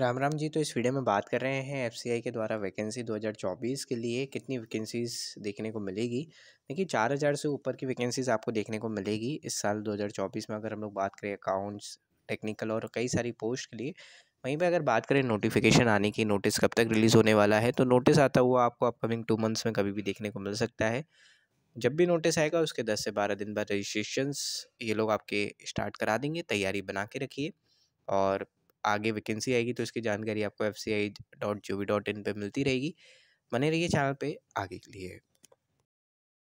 राम राम जी तो इस वीडियो में बात कर रहे हैं एफसीआई के द्वारा वैकेंसी 2024 के लिए कितनी वैकेंसीज़ देखने को मिलेगी देखिए चार हज़ार से ऊपर की वैकेंसीज़ आपको देखने को मिलेगी इस साल 2024 में अगर हम लोग बात करें अकाउंट्स टेक्निकल और कई सारी पोस्ट के लिए वहीं पे अगर बात करें नोटिफिकेशन आने की नोटिस कब तक रिलीज़ होने वाला है तो नोटिस आता हुआ आपको अपकमिंग टू मंथ्स में कभी भी देखने को मिल सकता है जब भी नोटिस आएगा उसके दस से बारह दिन बाद रजिस्ट्रेशन ये लोग आपके स्टार्ट करा देंगे तैयारी बना के रखिए और आगे वैकेंसी आएगी तो इसकी जानकारी आपको F C I dot G O V dot I पर मिलती रहेगी बने रहिए चैनल पर आगे के लिए